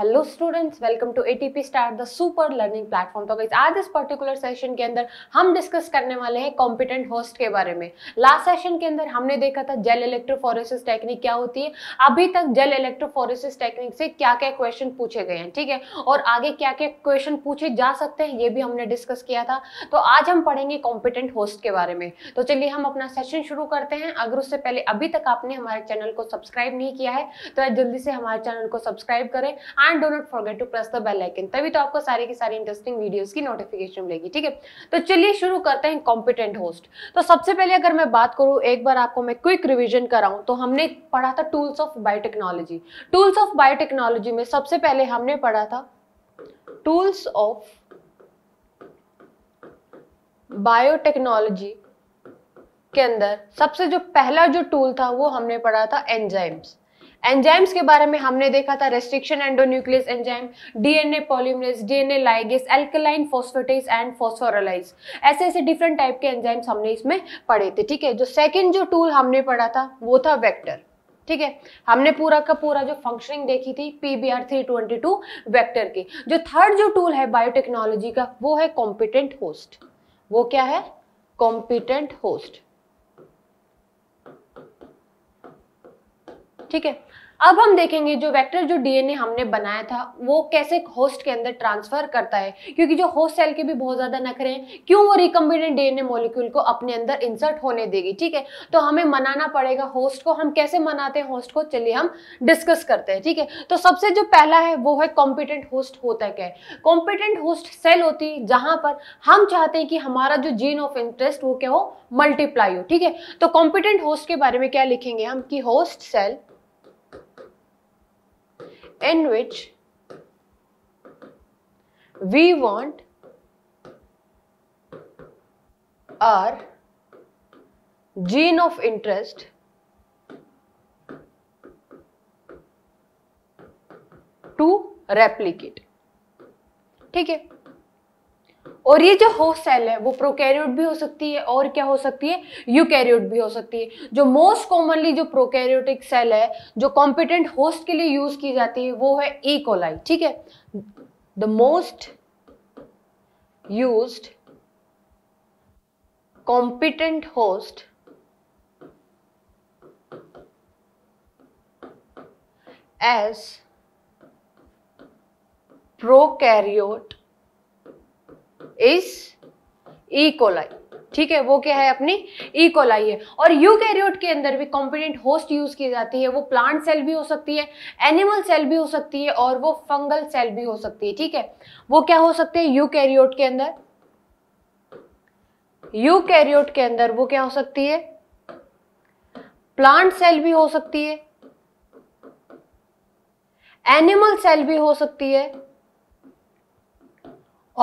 Hello students welcome to ATP star the super learning platform तो guys आज इस particular session के अंदर हम डिस्कस करने वाले हैं कॉम्पिटेंट होस्ट के बारे में लास्ट सेशन के अंदर हमने देखा था जेल इलेक्ट्रोफोरेसिस टेक्निक क्या होती है अभी तक जेल इलेक्ट्रोफोरेसिस टेक्निक से क्या क्या क्वेश्चन पूछे गए हैं ठीक है और आगे क्या क्या क्वेश्चन पूछे जा सकते हैं ये भी हमने डिस्कस किया था तो आज हम पढ़ेंगे कॉम्पिटेंट होस्ट के बारे में तो चलिए हम अपना सेशन शुरू करते हैं अगर उससे पहले अभी तक आपने हमारे चैनल को सब्सक्राइब नहीं किया है तो जल्दी से हमारे चैनल को सब्सक्राइब करें and do not forget to press the bell icon तभी तो आपको सारी की सारी इंटरेस्टिंग वीडियोस की नोटिफिकेशन मिलेगी ठीक है तो चलिए शुरू करते हैं कॉम्पिटेंट होस्ट तो सबसे पहले अगर मैं बात करूँ एक बार आपको मैं क्विक रिविजन कराऊँ तो हमने पढ़ा था tools of biotechnology tools of biotechnology में सबसे पहले हमने पढ़ा था टूल्स ऑफ बायोटेक्नोलॉजी के अंदर सबसे जो पहला जो टूल था वो हमने पढ़ा था एंजाइम्स एंजाइम्स के बारे में हमने देखा था restriction endonuclease enzyme DNA polymerase DNA ligase alkaline phosphatase and phosphorylase ऐसे ऐसे डिफरेंट टाइप के एंजाइम्स हमने इसमें पढ़े थे ठीक है जो सेकेंड जो टूल हमने पढ़ा था वो था वैक्टर ठीक है हमने पूरा का पूरा जो फंक्शनिंग देखी थी P B R three twenty two vector की जो थर्ड जो टूल है बायोटेक्नोलॉजी का वो है कॉम्पिटेंट होस्ट वो क्या है कॉम्पिटेंट होस्ट ठीक है अब हम देखेंगे जो वेक्टर जो डीएनए हमने बनाया था वो कैसे होस्ट के अंदर ट्रांसफर करता है क्योंकि जो होस्ट सेल के भी बहुत ज्यादा नखरे हैं क्यों वो रिकम्बिनेंट डीएनए मॉलिक्यूल को अपने अंदर इंसर्ट होने देगी ठीक है तो हमें मनाना पड़ेगा होस्ट को हम कैसे मनाते हैं होस्ट को चलिए हम डिस्कस करते हैं ठीक है तो सबसे जो पहला है वो है कॉम्पिटेंट होस्ट होता क्या है कॉम्पिटेंट होस्ट सेल होती है जहां पर हम चाहते हैं कि हमारा जो जीन ऑफ इंटरेस्ट वो क्या हो मल्टीप्लाई हो ठीक है तो कॉम्पिटेंट होस्ट के बारे में क्या लिखेंगे हम कि host cell in which we want our gene of interest to replicate ठीक है और ये जो होस्ट सेल है वो प्रोकैरियोट भी हो सकती है और क्या हो सकती है यूकैरियोट भी हो सकती है जो मोस्ट कॉमनली जो प्रोकैरियोटिक सेल है जो कॉम्पिटेंट होस्ट के लिए यूज की जाती है वो है कोलाई e. ठीक है the most use competent host as prokaryote is E coli e ठीक है वो क्या है अपनी इकोलाई e है और यूकैरियोट के अंदर भी कॉम्पिटेंट होस्ट यूज की जाती है वो प्लांट सेल भी हो सकती है एनिमल सेल भी हो सकती है और वो फंगल सेल भी हो सकती है ठीक है वो क्या हो सकते हैं यूकैरियोट के अंदर यूकैरियोट के अंदर वो क्या हो सकती है प्लांट सेल भी हो सकती है एनिमल सेल भी हो सकती है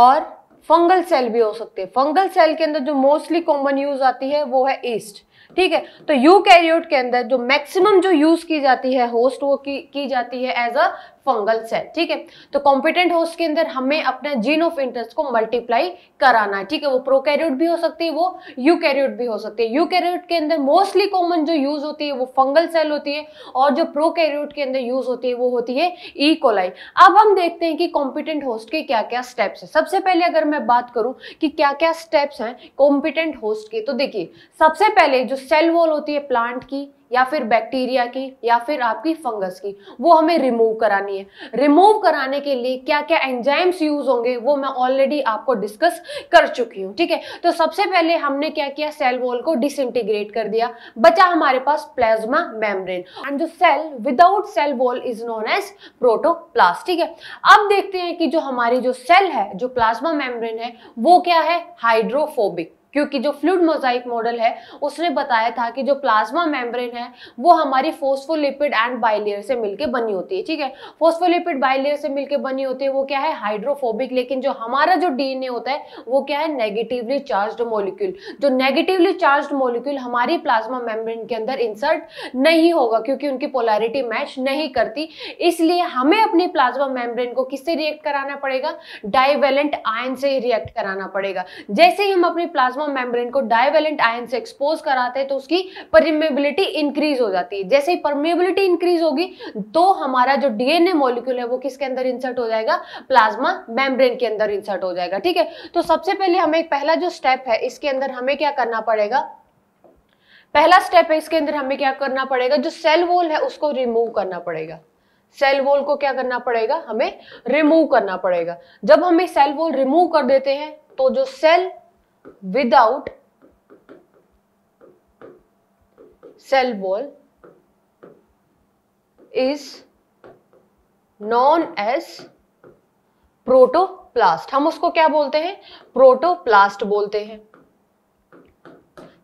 और फंगल सेल भी हो सकते हैं फंगल सेल के अंदर जो मोस्टली कॉमन यूज आती है वो है ईस्ट ठीक है तो यूकैरियोट के अंदर जो मैक्सिमम जो यूज की जाती है होस्ट वो की, की जाती है एज अ फंगल सेल ठीक है तो कॉम्पिटेंट होस्ट के अंदर हमें अपने जीन ऑफ इंटरेस्ट को मल्टीप्लाई कराना है ठीक है वो प्रोकैरियोट भी हो सकती है वो यूकैरियोट भी हो सकती है यूकैरियोट के अंदर मोस्टली कॉमन जो यूज होती है वो फंगल सेल होती है और जो प्रोकैरियोट के अंदर यूज होती है वो होती है ईकोलाई e. अब हम देखते हैं कि कॉम्पिटेंट होस्ट के क्या क्या स्टेप्स है सबसे पहले अगर मैं बात करूं कि क्या क्या स्टेप्स हैं कॉम्पिटेंट होस्ट के तो देखिए सबसे पहले जो सेल वॉल होती है प्लांट की या फिर बैक्टीरिया की या फिर आपकी फंगस की वो हमें रिमूव करानी है रिमूव कराने के लिए क्या क्या एंजाइम्स यूज होंगे वो मैं ऑलरेडी आपको डिस्कस कर चुकी हूँ ठीक है तो सबसे पहले हमने क्या किया सेल वॉल को डिसइंटीग्रेट कर दिया बचा हमारे पास प्लाज्मा मेम्ब्रेन एंड जो cell without cell wall is known as protoplast ठीक है अब देखते हैं कि जो हमारी जो सेल है जो प्लाज्मा मेम्ब्रेन है वो क्या है हाइड्रोफोबिक क्योंकि जो फ्लूड मोजाइक मॉडल है उसने बताया था कि जो प्लाज्मा मेम्ब्रेन है वो हमारी फोस्फोलिपिड एंड बाइलेयर से मिलके बनी होती है ठीक है फोस्फोलिपिड बाइलेयर से मिलके बनी होती है वो क्या है हाइड्रोफोबिक लेकिन जो हमारा जो डीएनए होता है वो क्या है नेगेटिवली चार्ज मोलिक्यूल जो नेगेटिवली चार्ज मोलिक्यूल हमारी प्लाज्मा मेम्ब्रेन के अंदर इंसर्ट नहीं होगा क्योंकि उनकी पोलैरिटी मैच नहीं करती इसलिए हमें अपनी प्लाज्मा मेम्ब्रेन को किससे रिएक्ट कराना पड़ेगा डाइवेलेंट आयन से रिएक्ट कराना पड़ेगा जैसे ही हम अपनी प्लाज्मा प्लाज्मा मेम्ब्रेन को डायवेलेंट आयन से एक्सपोज कराते हैं तो उसकी परमेबिलिटी इंक्रीज हो जाती है जैसे ही परमेबिलिटी इंक्रीज होगी तो हमारा जो डीएनए मॉलिक्यूल है वो किसके अंदर इंसर्ट हो जाएगा प्लाज्मा मेम्ब्रेन के अंदर इंसर्ट हो जाएगा ठीक है तो सबसे पहले हमें पहला जो स्टेप है इसके अंदर हमें क्या करना पड़ेगा पहला स्टेप है इसके अंदर हमें क्या करना पड़ेगा जो सेल वॉल है उसको रिमूव करना पड़ेगा सेल वॉल को क्या करना पड़ेगा हमें रिमूव करना पड़ेगा जब हमें सेल वॉल रिमूव कर देते हैं तो जो cell without cell wall is known as protoplast हम उसको क्या बोलते हैं प्रोटोप्लास्ट बोलते हैं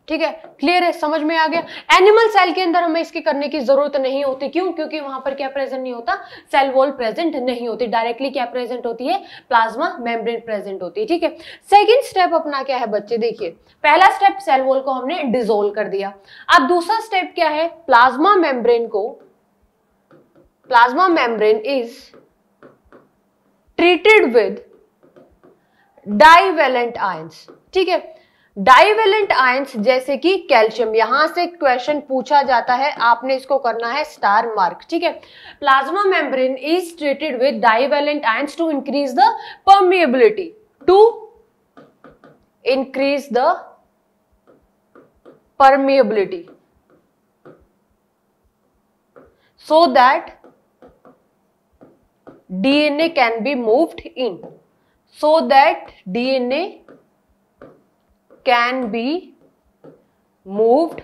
ठीक है क्लियर है समझ में आ गया एनिमल सेल के अंदर हमें इसकी करने की जरूरत नहीं होती क्यों क्योंकि वहां पर क्या प्रेजेंट नहीं होता सेल वॉल प्रेजेंट नहीं होती डायरेक्टली क्या प्रेजेंट होती है प्लाज्मा मेम्ब्रेन प्रेजेंट होती है ठीक है सेकेंड स्टेप अपना क्या है बच्चे देखिए पहला स्टेप सेल वॉल को हमने डिजोल्व कर दिया अब दूसरा स्टेप क्या है प्लाज्मा मेम्ब्रेन को plasma membrane is treated with divalent ions ठीक है डाइवेलेंट आयंस जैसे कि कैल्शियम यहां से क्वेश्चन पूछा जाता है आपने इसको करना है स्टार मार्क ठीक है plasma membrane is treated with divalent ions to increase the permeability to increase the permeability so that DNA can be moved in so that DNA can be moved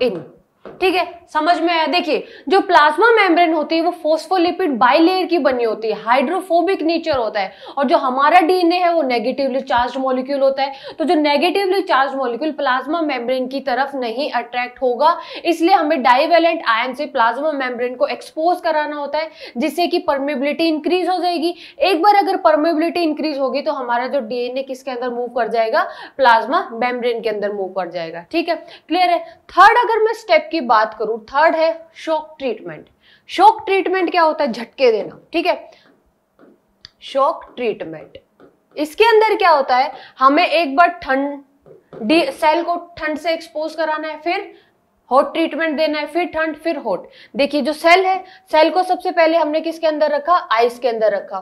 in ठीक है समझ में आया देखिए जो plasma membrane होती है वो फोस्फोलिपिड बाईलेयर की बनी होती है हाइड्रोफोबिक नेचर होता है और जो हमारा डीएनए है वो नेगेटिवली चार्ज मॉलिक्यूल होता है तो जो negatively charge molecule plasma membrane की तरफ नहीं अट्रैक्ट होगा इसलिए हमें डाइवेलेंट आयन से प्लाज्मा मेम्ब्रेन को एक्सपोज कराना होता है जिससे कि परमेबिलिटी इंक्रीज हो जाएगी एक बार अगर परमेबिलिटी इंक्रीज होगी तो हमारा जो डीएनए किसके अंदर मूव कर जाएगा प्लाज्मा मेम्ब्रेन के अंदर मूव कर जाएगा ठीक है क्लियर है थर्ड अगर मैं स्टेप की बात करूं थर्ड है शॉक ट्रीटमेंट शॉक ट्रीटमेंट क्या होता है झटके देना ठीक है शॉक ट्रीटमेंट इसके अंदर क्या होता है हमें एक बार ठंड सेल को ठंड से एक्सपोज कराना है फिर हॉट ट्रीटमेंट देना है फिर ठंड फिर हॉट देखिए जो सेल है सेल को सबसे पहले हमने किसके अंदर रखा आइस के अंदर रखा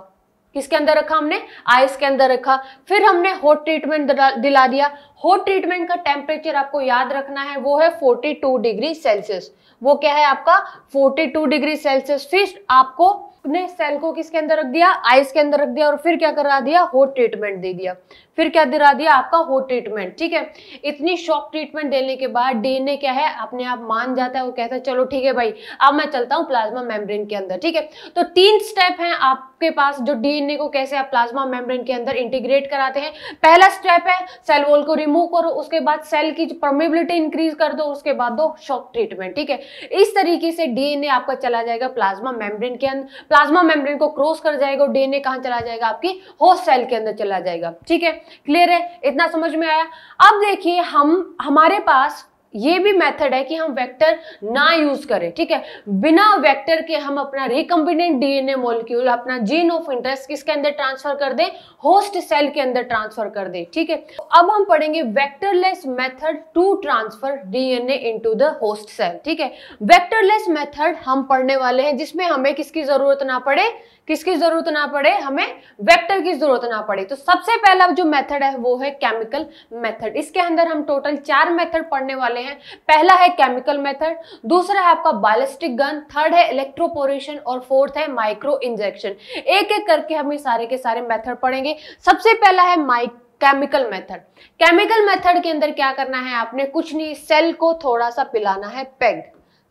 किसके अंदर रखा हमने आइस के अंदर रखा फिर हमने हॉट ट्रीटमेंट दिला दिया हॉट ट्रीटमेंट का टेम्परेचर आपको याद रखना है वो है 42 डिग्री सेल्सियस वो क्या है आपका 42 डिग्री सेल्सियस फिर आपको ने सेल को किसके अंदर रख दिया आइस के अंदर रख दिया और फिर क्या करा दिया हॉट ट्रीटमेंट दे दिया फिर क्या दिला दिया आपका हॉट ट्रीटमेंट ठीक है इतनी शॉक ट्रीटमेंट देने के बाद डीएनए क्या है अपने आप मान जाता है और कहता है चलो ठीक है भाई अब मैं चलता हूँ प्लाज्मा मेम्ब्रेन के अंदर ठीक है तो तीन स्टेप हैं आप के पास जो डीएनए को कैसे आप प्लाज्मा मेम्ब्रेन के अंदर इंटीग्रेट कराते हैं पहला स्टेप है सेल वॉल को रिमूव करो उसके बाद सेल की परमेबिलिटी इंक्रीज कर दो उसके बाद दो शॉक ट्रीटमेंट ठीक है इस तरीके से डीएनए आपका चला जाएगा प्लाज्मा मेम्ब्रेन के अंदर प्लाज्मा मेम्ब्रेन को क्रॉस कर जाएगा डीएनए कहाँ चला जाएगा आपकी होस्ट सेल के अंदर चला जाएगा ठीक है क्लियर है इतना समझ में आया अब देखिए हम हमारे पास ये भी मेथड है कि हम वेक्टर ना यूज करें ठीक है बिना वेक्टर के हम अपना रिकम्बिनेंट डीएनए मॉलिक्यूल अपना जीन ऑफ इंटरेस्ट किसके अंदर ट्रांसफर कर दे होस्ट सेल के अंदर ट्रांसफर कर दे ठीक है तो अब हम पढ़ेंगे vectorless method to transfer DNA into the host cell ठीक है वेक्टरलेस मेथड हम पढ़ने वाले हैं जिसमें हमें किसकी जरूरत ना पड़े किसकी जरूरत ना पड़े हमें वेक्टर की जरूरत ना पड़े तो सबसे पहला जो मेथड है वो है केमिकल मेथड इसके अंदर हम टोटल चार मेथड पढ़ने वाले हैं पहला है केमिकल मेथड दूसरा है आपका बालिस्टिक गन थर्ड है इलेक्ट्रोपोरेशन और फोर्थ है माइक्रो इंजेक्शन एक एक करके हम ये सारे के सारे मेथड पढ़ेंगे सबसे पहला है माइक केमिकल मेथड केमिकल मेथड के अंदर क्या करना है आपने कुछ नहीं सेल को थोड़ा सा पिलाना है पेग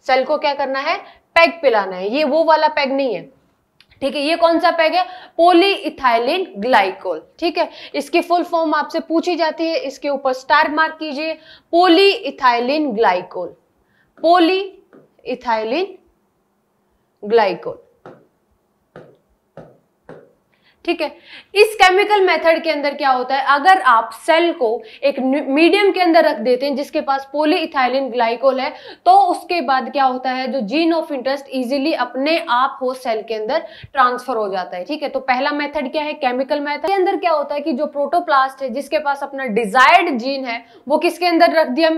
सेल को क्या करना है पेग पिलाना है ये वो वाला पेग नहीं है ठीक है ये कौन सा पैग है इथाइलिन ग्लाइकोल ठीक है इसकी फुल फॉर्म आपसे पूछी जाती है इसके ऊपर स्टार मार्क कीजिए poly ethylene glycol poly ethylene glycol ठीक है इस केमिकल मेथड के अंदर क्या होता है अगर आप सेल को एक मीडियम के अंदर रख देते हैं जिसके पास पोली इथाइलिन ग्लाइकोल है तो उसके बाद क्या होता है जो जीन ऑफ इंटरेस्ट इजीली अपने आप हो सेल के अंदर ट्रांसफर हो जाता है ठीक है तो पहला मेथड क्या है केमिकल मेथड के अंदर क्या होता है कि जो प्रोटोप्लास्ट है जिसके पास अपना डिजायर्ड जीन है वो किसके अंदर रख दिया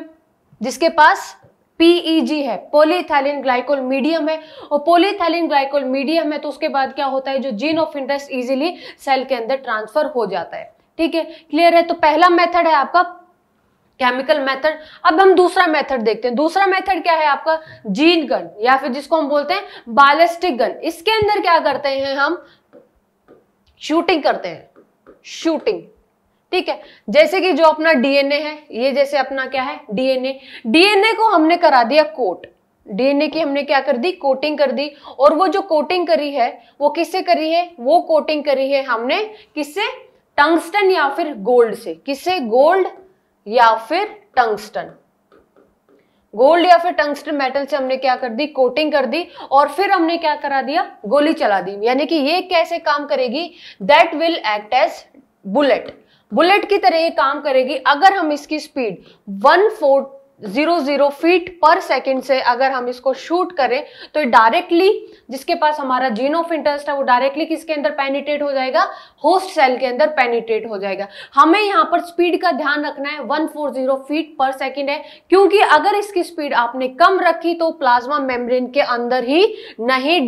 जिसके पास पीईजी e है पोलीथाइलिन ग्लाइकोल मीडियम है और पोलीथाइलिन ग्लाइकोल मीडियम है तो उसके बाद क्या होता है जो gene of interest easily cell के अंदर ट्रांसफर हो जाता है ठीक है क्लियर है तो पहला मेथड है आपका केमिकल मेथड अब हम दूसरा मेथड देखते हैं दूसरा मेथड क्या है आपका जीन गन या फिर जिसको हम बोलते हैं बालिस्टिक गन इसके अंदर क्या करते हैं हम शूटिंग करते हैं शूटिंग ठीक है जैसे कि जो अपना डीएनए है ये जैसे अपना क्या है डीएनए डीएनए को हमने करा दिया कोट डीएनए की हमने क्या कर दी कोटिंग कर दी और वो जो कोटिंग करी है वो किससे करी है वो कोटिंग करी है हमने किससे टंगस्टन या फिर गोल्ड से किससे गोल्ड या फिर टंगस्टन गोल्ड या फिर टंगस्टन मेटल से हमने क्या कर दी कोटिंग कर दी और फिर हमने क्या करा दिया गोली चला दी यानी कि ये कैसे काम करेगी that will act as bullet bullet की तरह ये काम करेगी अगर हम इसकी speed one four zero zero feet per second से अगर हम इसको शूट करें तो डायरेक्टली जिसके पास हमारा जीन ऑफ इंटरेस्ट है वो डायरेक्टली किसके अंदर पेनिटेट हो जाएगा होस्ट सेल के अंदर पेनिटेट हो जाएगा हमें यहां पर स्पीड का ध्यान रखना है one four zero feet per second है क्योंकि अगर इसकी स्पीड आपने कम रखी तो प्लाज्मा मेम्ब्रेन के अंदर ही नहीं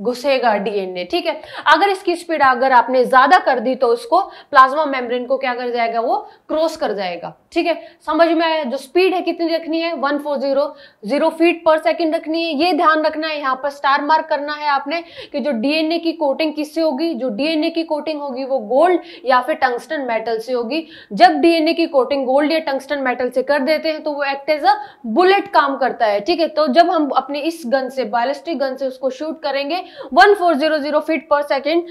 घुसेगा डीएनए ठीक है अगर इसकी स्पीड अगर आपने ज्यादा कर दी तो उसको प्लाज्मा मेम्ब्रेन को क्या कर जाएगा वो क्रॉस कर जाएगा ठीक है समझ में आया जो स्पीड है कितनी रखनी है one four zero zero feet per second रखनी है ये ध्यान रखना है यहाँ पर स्टार मार्क करना है आपने कि जो डीएनए की कोटिंग किससे होगी जो डीएनए की कोटिंग होगी वो गोल्ड या फिर टंगस्टन मेटल से होगी जब डीएनए की कोटिंग गोल्ड या टंगस्टन मेटल से कर देते हैं तो वो एक्ट एज अ बुलेट काम करता है ठीक है तो जब हम अपने इस गन से बैलिस्टिक गन से उसको शूट करेंगे 1400 फीट पर सेकेंड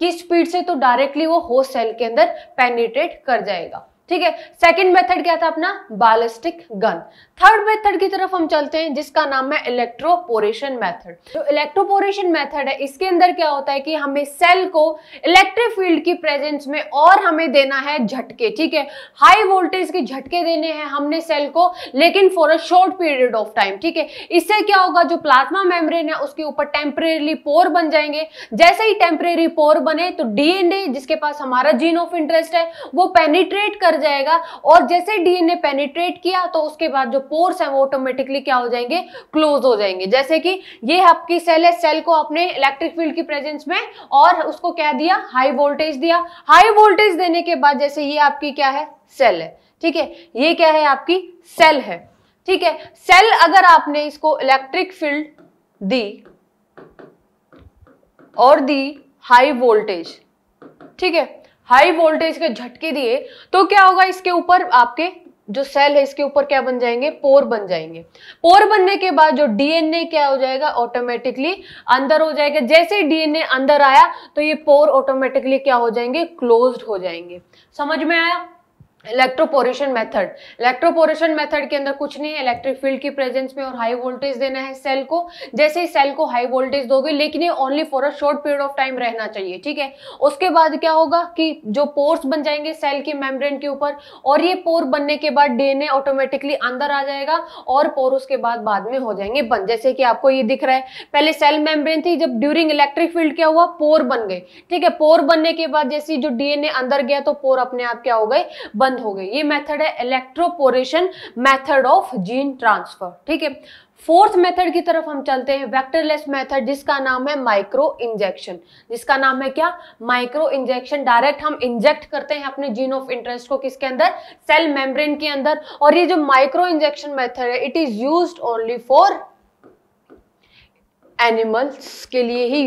की स्पीड से तो डायरेक्टली वो होस्ट सेल के अंदर पेनिट्रेट कर जाएगा ठीक है सेकेंड मेथड क्या था अपना बैलिस्टिक गन थर्ड मेथड की तरफ हम चलते हैं जिसका नाम है इलेक्ट्रोपोरेशन मेथड जो इलेक्ट्रोपोरेशन मेथड है इसके अंदर क्या होता है कि हमें सेल को इलेक्ट्रिक फील्ड की प्रेजेंस में और हमें देना है झटके ठीक है हाई वोल्टेज के झटके देने हैं हमने सेल को लेकिन for a short period of time ठीक है इससे क्या होगा जो प्लाज्मा मेम्ब्रेन है उसके ऊपर टेम्परेरी पोर बन जाएंगे जैसे ही टेम्परेरी पोर बने तो डीएनए जिसके पास हमारा जीन ऑफ इंटरेस्ट है वो पेनिट्रेट कर जाएगा और जैसे डीएनए पेनिट्रेट किया तो उसके बाद जो पोर्स है वो ऑटोमेटिकली क्या हो जाएंगे क्लोज हो जाएंगे जैसे कि ये आपकी सेल है सेल को अपने इलेक्ट्रिक फील्ड की प्रेजेंस में और उसको क्या दिया हाई वोल्टेज दिया हाई वोल्टेज देने के बाद जैसे ये आपकी क्या है सेल है ठीक है ये क्या है आपकी सेल है ठीक है सेल अगर आपने इसको इलेक्ट्रिक फील्ड दी और दी हाई वोल्टेज ठीक है हाई वोल्टेज के झटके दिए तो क्या होगा इसके ऊपर आपके जो सेल है इसके ऊपर क्या बन जाएंगे पोर बन जाएंगे पोर बनने के बाद जो डीएनए क्या हो जाएगा ऑटोमेटिकली अंदर हो जाएगा जैसे ही डीएनए अंदर आया तो ये पोर ऑटोमेटिकली क्या हो जाएंगे क्लोज्ड हो जाएंगे समझ में आया इलेक्ट्रोपोरेशन मेथड इलेक्ट्रोपोरेशन मेथड के अंदर कुछ नहीं है इलेक्ट्रिक फील्ड की प्रेजेंस में और हाई वोल्टेज देना है सेल को जैसे ही सेल को हाई वोल्टेज दोगे लेकिन ये only for a short period of time रहना चाहिए ठीक है उसके बाद क्या होगा कि जो पोर्स बन जाएंगे सेल की मेम्ब्रेन के ऊपर और ये पोर बनने के बाद डीएनए ऑटोमेटिकली अंदर आ जाएगा और पोर उसके बाद बाद में हो जाएंगे बंद जैसे कि आपको ये दिख रहा है पहले सेल मेम्ब्रेन थी जब ड्यूरिंग इलेक्ट्रिक फील्ड क्या हुआ पोर बन गए ठीक है पोर बनने के बाद जैसे जो डीएनए अंदर गया तो पोर अपने आप क्या हो गए बंद हो गए ये मेथड है electroporation method of gene transfer ठीक है फोर्थ मेथड की तरफ हम चलते हैं वेक्टरलेस मेथड जिसका नाम है माइक्रो इंजेक्शन जिसका नाम है क्या माइक्रो इंजेक्शन डायरेक्ट हम इंजेक्ट करते हैं अपने जीन ऑफ इंटरेस्ट को किसके अंदर सेल मेम्ब्रेन के अंदर और ये जो माइक्रो इंजेक्शन मेथड है it is use only for animals के लिए ही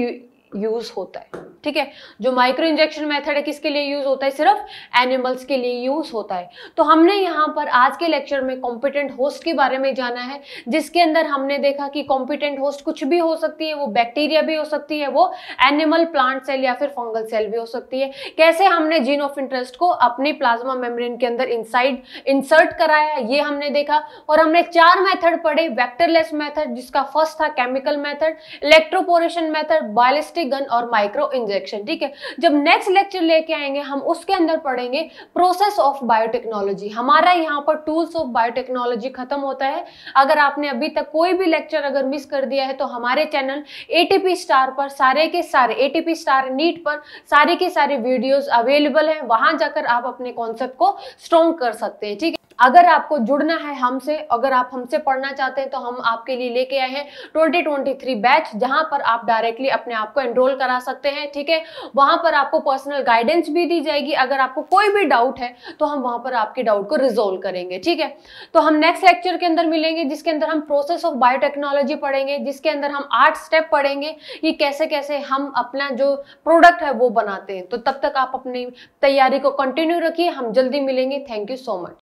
यूज होता है ठीक है जो माइक्रो इंजेक्शन मेथड है किसके लिए यूज होता है सिर्फ एनिमल्स के लिए यूज होता है तो हमने यहाँ पर आज के लेक्चर में कॉम्पिटेंट होस्ट के बारे में जाना है जिसके अंदर हमने देखा कि कॉम्पिटेंट होस्ट कुछ भी हो सकती है वो बैक्टीरिया भी हो सकती है वो एनिमल प्लांट सेल या फिर फंगल सेल भी हो सकती है कैसे हमने जीन ऑफ इंटरेस्ट को अपने प्लाज्मा मेम्रेन के अंदर इनसाइड इंसर्ट कराया ये हमने देखा और हमने चार मैथड पढ़े वैक्टरलेस मैथड जिसका फर्स्ट था chemical method electroporation method biolistic gun और माइक्रो इंजेक्शन इंजेक्शन ठीक है जब नेक्स्ट लेक्चर लेके आएंगे हम उसके अंदर पढ़ेंगे प्रोसेस ऑफ बायोटेक्नोलॉजी हमारा यहाँ पर टूल्स ऑफ बायोटेक्नोलॉजी खत्म होता है अगर आपने अभी तक कोई भी लेक्चर अगर मिस कर दिया है तो हमारे चैनल ए स्टार पर सारे के सारे ए स्टार नीट पर सारे के सारे वीडियोज अवेलेबल है वहां जाकर आप अपने कॉन्सेप्ट को स्ट्रॉन्ग कर सकते हैं ठीक है अगर आपको जुड़ना है हमसे अगर आप हमसे पढ़ना चाहते हैं तो हम आपके लिए लेके आए हैं ट्वेंटी ट्वेंटी थ्री बैच जहां पर आप डायरेक्टली अपने आप को एनरोल करा सकते हैं ठीक है वहां पर आपको पर्सनल गाइडेंस भी दी जाएगी अगर आपको कोई भी डाउट है तो हम वहां पर आपके डाउट को रिजोल्व करेंगे ठीक है तो हम नेक्स्ट लेक्चर के अंदर मिलेंगे जिसके अंदर हम प्रोसेस ऑफ बायोटेक्नोलॉजी पढ़ेंगे जिसके अंदर हम आठ स्टेप पढ़ेंगे कि कैसे कैसे हम अपना जो प्रोडक्ट है वो बनाते हैं तो तब तक आप अपनी तैयारी को कंटिन्यू रखिए हम जल्दी मिलेंगे थैंक यू सो मच